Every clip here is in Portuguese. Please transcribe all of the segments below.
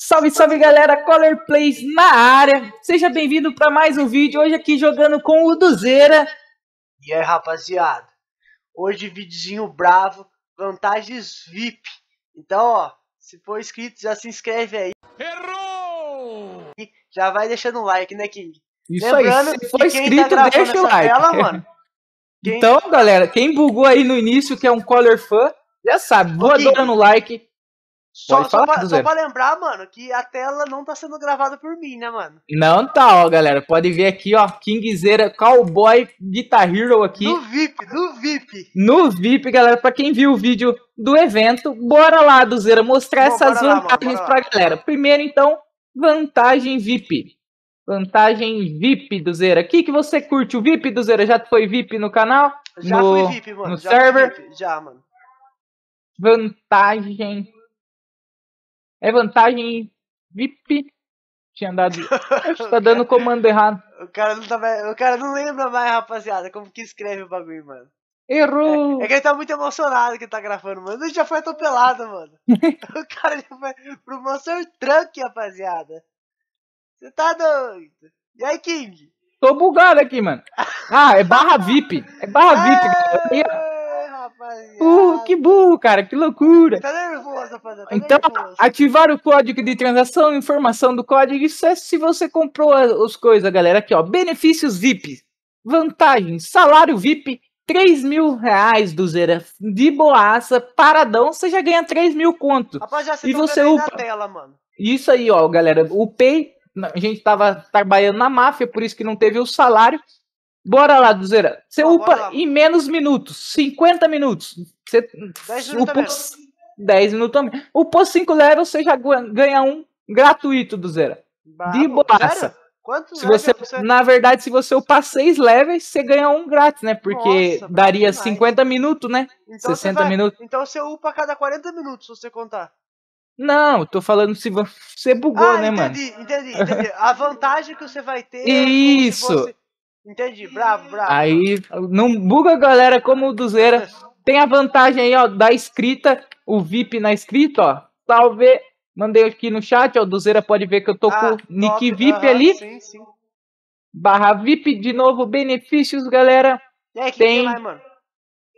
Salve, salve galera, Color Plays na área. Seja bem-vindo para mais um vídeo. Hoje aqui jogando com o Duzeira. E aí, rapaziada. Hoje videozinho bravo, vantagens VIP. Então, ó, se for inscrito, já se inscreve aí. Errou! E já vai deixando o like, né, King? Isso Lembrando aí, se for tá inscrito, tá deixa o like. Tela, quem... Então, galera, quem bugou aí no início que é um Color fã, já sabe, vou dando like só, só, pra, só pra, lembrar, mano, que a tela não tá sendo gravada por mim, né, mano? Não tá, ó, galera. Pode ver aqui, ó, Kingzera Cowboy Guitar Hero aqui. No VIP, no VIP. No VIP, galera. Pra quem viu o vídeo do evento, bora lá, Duzeira, mostrar Bom, essas lá, vantagens mano, pra galera. Primeiro, então, vantagem VIP. Vantagem VIP, Duzeira. O que, que você curte? O VIP, Duzeira? Já foi VIP no canal? Já no, fui VIP, mano. No já server? Já, mano. Vantagem é vantagem VIP. Tinha dado. tá dando comando errado. O cara, não tá, o cara não lembra mais, rapaziada, como que escreve o bagulho, mano. Errou! É, é, que ele tá muito emocionado que ele tá gravando, mano. Ele já foi atropelado, mano. o cara já foi pro Monster Truck, rapaziada. Você tá doido? E aí, King? Tô bugado aqui, mano. Ah, é barra VIP. É barra VIP. É... Uh, que burro, cara, que loucura. Tá nervoso, Tá então, nervoso. ativar o código de transação, informação do código, isso é se você comprou as coisas, galera. Aqui, ó, benefícios VIP, vantagens, salário VIP, 3 mil reais, dozeira de boaça, paradão, você já ganha 3 mil conto. Rapaz, já e você upa. Tela, isso aí, ó, galera, o Pay, a gente tava trabalhando na máfia, por isso que não teve o salário, Bora lá, Duzeira. Você Bom, upa em menos minutos. 50 minutos. Você 10 minutos upou, também. 10 minutos também. Upou 5 levels, você já ganha um gratuito, Duzeira. De boassa. Quantos você, Na verdade, se você upar 6 levels, você ganha um grátis, né? Porque Nossa, daria 50 minutos, né? Então 60 vai, minutos. Então você upa a cada 40 minutos, se você contar. Não, tô falando se você bugou, ah, né, entendi, mano? Entendi, entendi. A vantagem que você vai ter. É Isso. É Entendi, bravo, bravo. Aí, não buga a galera como o do Zera. Tem a vantagem aí, ó, da escrita, o VIP na escrita, ó. Salve, mandei aqui no chat, ó, o Duzeira pode ver que eu tô ah, com o nick VIP ali. Sim, sim. Barra VIP, de novo, benefícios, galera. E aí, que tem, mais. mano?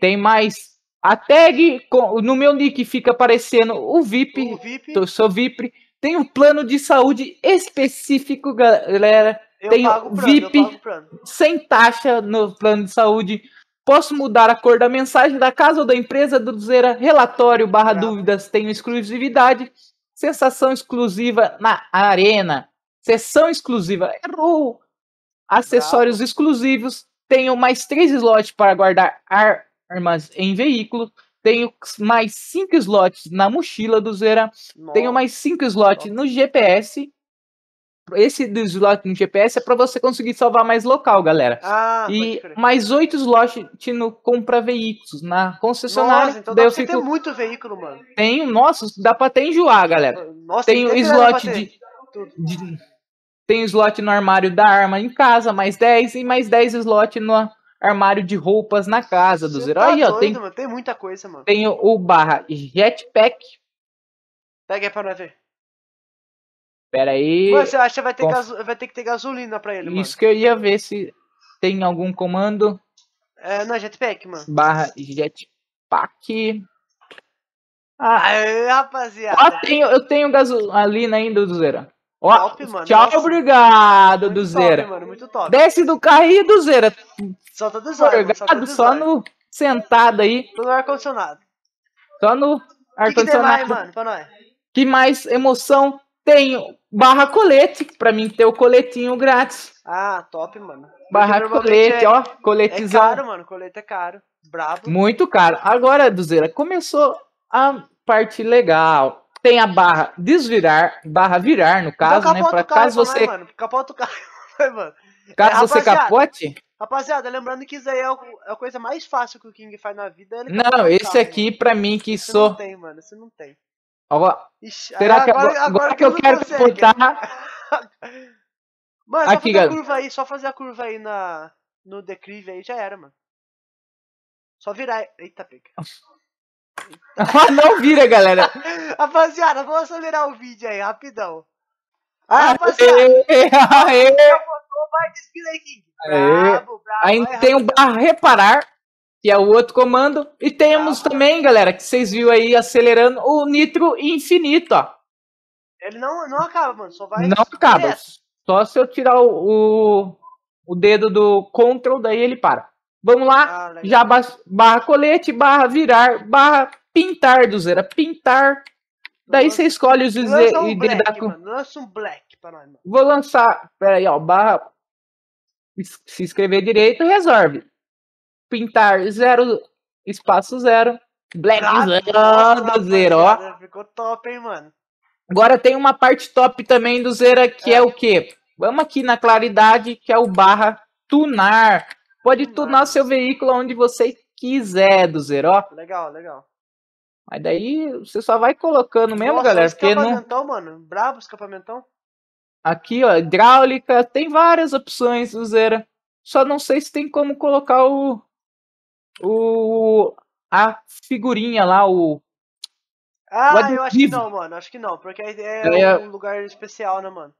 tem mais. A tag, no meu nick fica aparecendo o VIP. O VIP. Eu sou VIP. Tem um plano de saúde específico, galera eu tenho plano, VIP sem taxa no plano de saúde. Posso mudar a cor da mensagem da casa ou da empresa do Zera, relatório barra dúvidas, tenho exclusividade, sensação exclusiva na arena, sessão exclusiva, errou, acessórios Bravo. exclusivos, tenho mais três slots para guardar armas em veículo, tenho mais cinco slots na mochila do Zera, Nossa. tenho mais cinco slots Nossa. no GPS, esse do slot no GPS é para você conseguir salvar mais local, galera. Ah, e mais oito slots no compra veículos na concessionária. Nossa, então dá pra você fico... ter muito veículo, mano. Tem, nossa, dá pra até enjoar, galera. Nossa, tem o slot de, de, Tem slot no armário da arma em casa, mais 10, e mais 10 slot no armário de roupas na casa do zero. Tá Aí, doido, ó, tem, mano. tem muita coisa, mano. Tem o, o barra jetpack. Pega aí pra nós ver. Pera aí. você acha que vai ter, gaso... vai ter que ter gasolina pra ele, mano. Isso que eu ia ver se tem algum comando. É, não, jetpack, mano. Barra jetpack. Ah, Aê, rapaziada. Ó, tenho, eu tenho gasolina ainda, Duzeira. Ó, top, mano. Tchau, Nossa. obrigado, muito Duzeira. Top, mano, muito top. Desce do carro aí, Duzeira. Só tá design, só, tá só no sentado aí. Tô no ar-condicionado. Só no ar-condicionado. Que, que, pra nós. que mais emoção tenho barra colete, pra mim ter o coletinho grátis. Ah, top, mano. Barra colete, é, ó, coletizão. É caro, mano, colete é caro. Bravo. Muito caro. Agora, Duzeira, começou a parte legal. Tem a barra desvirar, barra virar, no caso, então, né? Pra né, né, caso você. Mano, capota o carro, mano. Caso é, você capote. Rapaziada, lembrando que isso aí é, é, a coisa mais fácil que o King faz na vida. não, esse carro, aqui, mano. Né? pra mim, que isso sou. Não tem, mano, isso não tem. Agora, Ixi, será ah, que agora, agora, agora que eu tá quero consegue. mano, só Aqui, fazer a curva aí, só fazer a curva aí na, no declive aí já era, mano. Só virar. Eita, pega. Ah, não vira, galera. rapaziada, vamos acelerar o vídeo aí, rapidão. Ah, rapaziada. Aê, aê. Vai, desfila aí, King. Bravo, bravo, Ainda vai, tem rapidão. um barra reparar que é o outro comando. E temos ah, também, galera, que vocês viram aí acelerando o nitro infinito, ó. Ele não, não acaba, mano. Só vai. Não acaba. Direto. Só se eu tirar o, o, o, dedo do control daí ele para. Vamos lá. Ah, já barra, barra colete, barra virar, barra pintar, do zero. É pintar. Daí você escolhe os lança um black, com... mano, Lança um black pra nós, mano. Vou lançar. Pera aí, ó. Barra. Se escrever direito, resolve pintar zero, espaço zero, black zero, zero, ó. Ficou top, hein, mano. Agora tem uma parte top também do Zera, que é, é o quê? Vamos aqui na claridade, que é o barra tunar. Pode tunar, tunar seu veículo onde você quiser do Zero, ó. Legal, legal. Mas daí você só vai colocando mesmo, Nossa, galera. Escapamentão, não... mano. Bravo escapamentão. Aqui, ó, hidráulica. Tem várias opções do Zera. Só não sei se tem como colocar o o a figurinha lá, o. Ah, o eu acho que não, mano. Acho que não, porque é, é um é lugar especial, né, mano?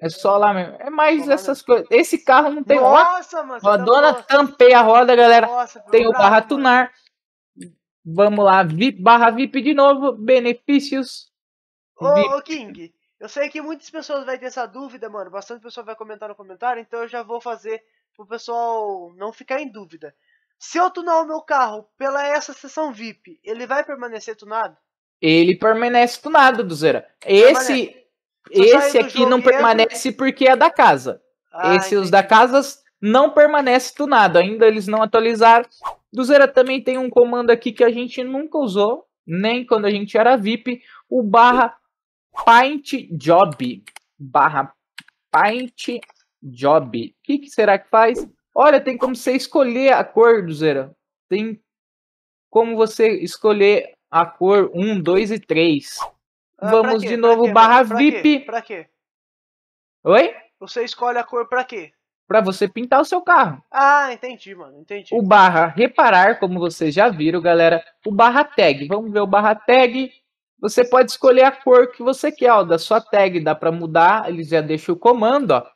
É só lá mesmo. É mais essas coisas. Esse carro não tem Nossa, roda. mano. Ó, a tá dona nossa. tampei a roda, galera. Nossa, tem o barra tunar. Vamos lá, VIP, barra VIP de novo. Benefícios. Ô, ô, King, eu sei que muitas pessoas vão ter essa dúvida, mano. Bastante pessoa vai comentar no comentário, então eu já vou fazer pro pessoal não ficar em dúvida. Se eu tunar o meu carro pela essa sessão VIP, ele vai permanecer tunado? Ele permanece tunado, Duzera. Esse, esse aqui não permanece porque é da casa. Ah, Esses entendi. da casa não permanece tunado. Ainda eles não atualizaram. Duzera também tem um comando aqui que a gente nunca usou, nem quando a gente era VIP, o barra paint job. Barra paint job. O que, que será que faz? Olha, tem como você escolher a cor do Zerão. Tem como você escolher a cor 1, 2 e 3. Ah, Vamos de novo, pra barra pra VIP. Quê? Pra quê? Oi? Você escolhe a cor pra quê? Pra você pintar o seu carro. Ah, entendi, mano, entendi. O barra reparar, como vocês já viram, galera. O barra tag. Vamos ver o barra tag. Você pode escolher a cor que você quer, ó, da sua tag. Dá pra mudar, ele já deixa o comando, ó.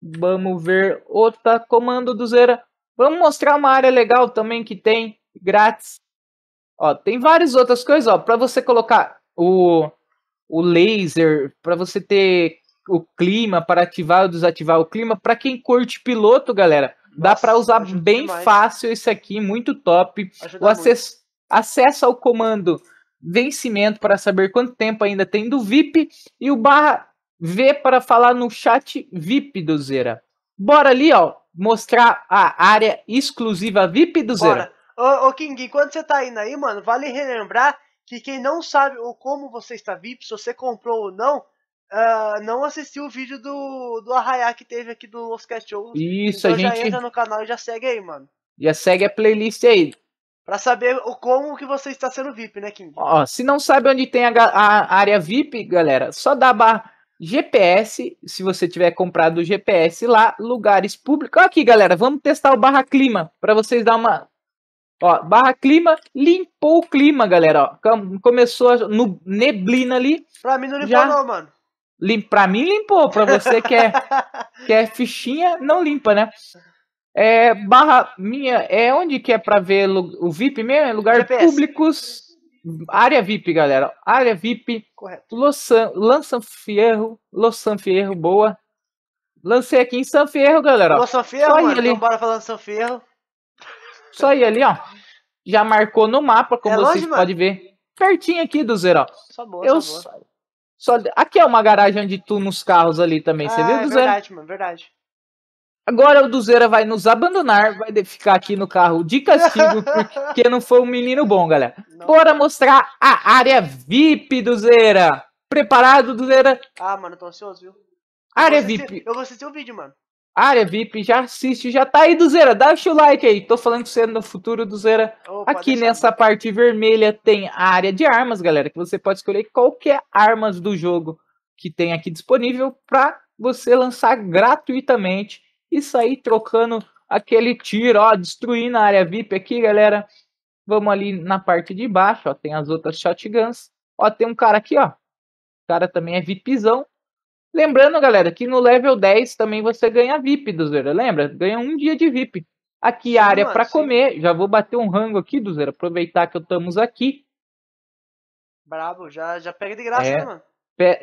Vamos ver outra comando do Zera. Vamos mostrar uma área legal também que tem grátis. Ó, tem várias outras coisas, ó, para você colocar o, o laser, para você ter o clima, para ativar ou desativar o clima. Para quem curte piloto, galera, Nossa, dá para usar bem demais. fácil esse aqui, muito top. Ajuda o acesso, acesso ao comando vencimento para saber quanto tempo ainda tem do VIP e o barra V para falar no chat VIP do Zera. Bora ali, ó, mostrar a área exclusiva VIP do Zera. Ô, ô King, enquanto você tá indo aí, mano, vale relembrar que quem não sabe ou como você está VIP, se você comprou ou não, uh, não assistiu o vídeo do, do Arraiá que teve aqui do Los Cat Shows. Isso, então a gente... já entra no canal e já segue aí, mano. Já segue a playlist aí. Pra saber o como que você está sendo VIP, né, Kim? Ó, se não sabe onde tem a, a, a área VIP, galera, só dá barra GPS, se você tiver comprado o GPS lá, lugares públicos. Aqui, galera, vamos testar o barra clima para vocês dar uma Ó, barra clima, limpou o clima, galera. Ó, começou a no, neblina ali. Pra mim não limpou, já... não, mano. Lim, pra mim limpou, pra você que é, que é fichinha, não limpa, né? É, barra minha, é onde que é pra ver o VIP mesmo? É lugar GPS. públicos. Área VIP, galera. Área VIP, correto. Lançan, Lançan Fierro, Lançan Fierro, boa. Lancei aqui em San Fierro, galera. Ô, San Só mano, ali. então bora falar San Fierro. Isso aí ali, ó. Já marcou no mapa, como é vocês podem ver. Pertinho aqui do zero, ó. Só boa, Eu só boa. Só... Aqui é uma garagem onde tu nos carros ali também, ah, você viu, é do verdade, zero? Verdade, mano, verdade. Agora o Duzeira vai nos abandonar, vai ficar aqui no carro de castigo, porque não foi um menino bom, galera. Não. Bora mostrar a área VIP, Duzeira. Preparado, Duzeira? Ah, mano, tô ansioso, viu? Área eu assistir, VIP. Eu vou assistir o vídeo, mano. Área VIP, já assiste, já tá aí, Duzeira. Dá o seu like aí. Tô falando que você no futuro, Duzeira. aqui nessa parte vermelha tem a área de armas, galera, que você pode escolher qualquer armas do jogo que tem aqui disponível pra você lançar gratuitamente e sair trocando aquele tiro, ó, destruindo a área VIP aqui, galera. Vamos ali na parte de baixo, ó, tem as outras shotguns. Ó, tem um cara aqui, ó. O cara também é VIPzão. Lembrando, galera, que no level 10 também você ganha VIP, Zero, lembra? Ganha um dia de VIP. Aqui a área para comer, já vou bater um rango aqui, Zero, aproveitar que estamos aqui. Bravo, já, já pega de graça, é, né, mano?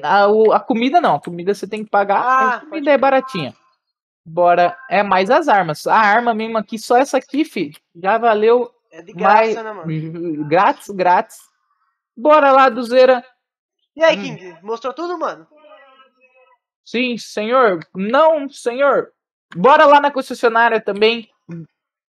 A, a, comida não, a comida você tem que pagar, ah, a comida é baratinha. Bora. É mais as armas. A arma mesmo aqui, só essa aqui, filho. Já valeu. É de graça, mais... né, mano? Grátis, grátis. Bora lá, Duzeira. E aí, hum. King? Hum. Mostrou tudo, mano? Sim, senhor. Não, senhor. Bora lá na concessionária também.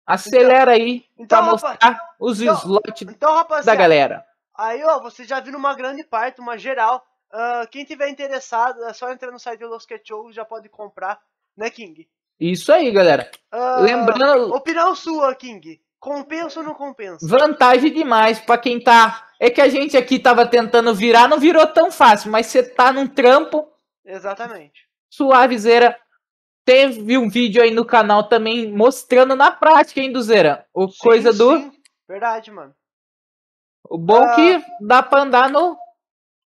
Acelera então, aí então, pra então, mostrar rapaz, os então, slots então, rapaz, da galera. Aí, ó, você já viu uma grande parte, uma geral. Uh, quem tiver interessado, é só entrar no site do Los Show, já pode comprar né, King? Isso aí, galera. Uh, Lembrando. Opinião sua, King. Compensa ou não compensa? Vantagem demais para quem tá. É que a gente aqui tava tentando virar, não virou tão fácil, mas você tá num trampo. Exatamente. Suave Zera. Teve um vídeo aí no canal também mostrando na prática, hein, Zera. O sim, coisa do. Sim. Verdade, mano. O bom uh... que ah. dá pra andar no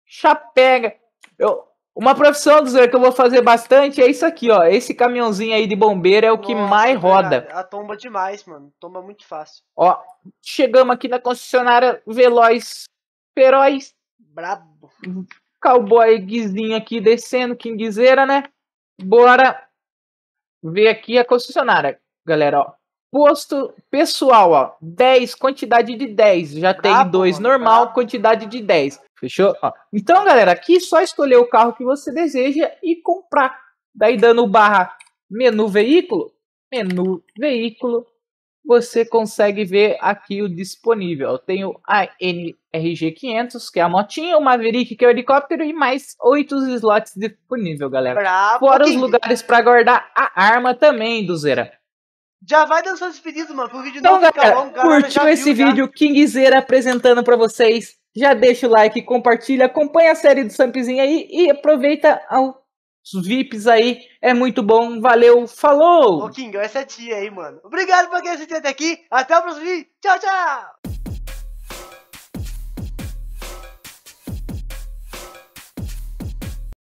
chapega. Eu, uma profissão, Zé, que eu vou fazer bastante é isso aqui, ó. Esse caminhãozinho aí de bombeiro é o Nossa, que mais é roda. A, a tomba demais, mano. Tomba muito fácil. Ó, chegamos aqui na concessionária Veloz Feroz. Brabo. Cowboy guizinho aqui descendo, Kingzeira, né? Bora ver aqui a concessionária, galera, ó. Posto pessoal, ó, 10, quantidade de 10. Já tem ah, dois normal, tá. quantidade de 10. Fechou? Ó. Então, galera, aqui só escolher o carro que você deseja e comprar. Daí dando barra menu veículo, menu veículo, você consegue ver aqui o disponível. Eu tenho a NRG500, que é a motinha, o Maverick, que é o helicóptero, e mais oito slots disponíveis, galera. Bravo, Fora que... os lugares para guardar a arma também, Duzeira. Já vai dançando os pedidos, mano, pro vídeo então, não ficar cara, longo. Galera, curtiu esse viu, vídeo, já. Kingzeira apresentando para vocês. Já deixa o like, compartilha, acompanha a série do Sampzinho aí e aproveita os VIPs aí. É muito bom. Valeu, falou! Ô, King, essa é a tia aí, mano. Obrigado por quem assistiu até aqui. Até o próximo vídeo. Tchau, tchau!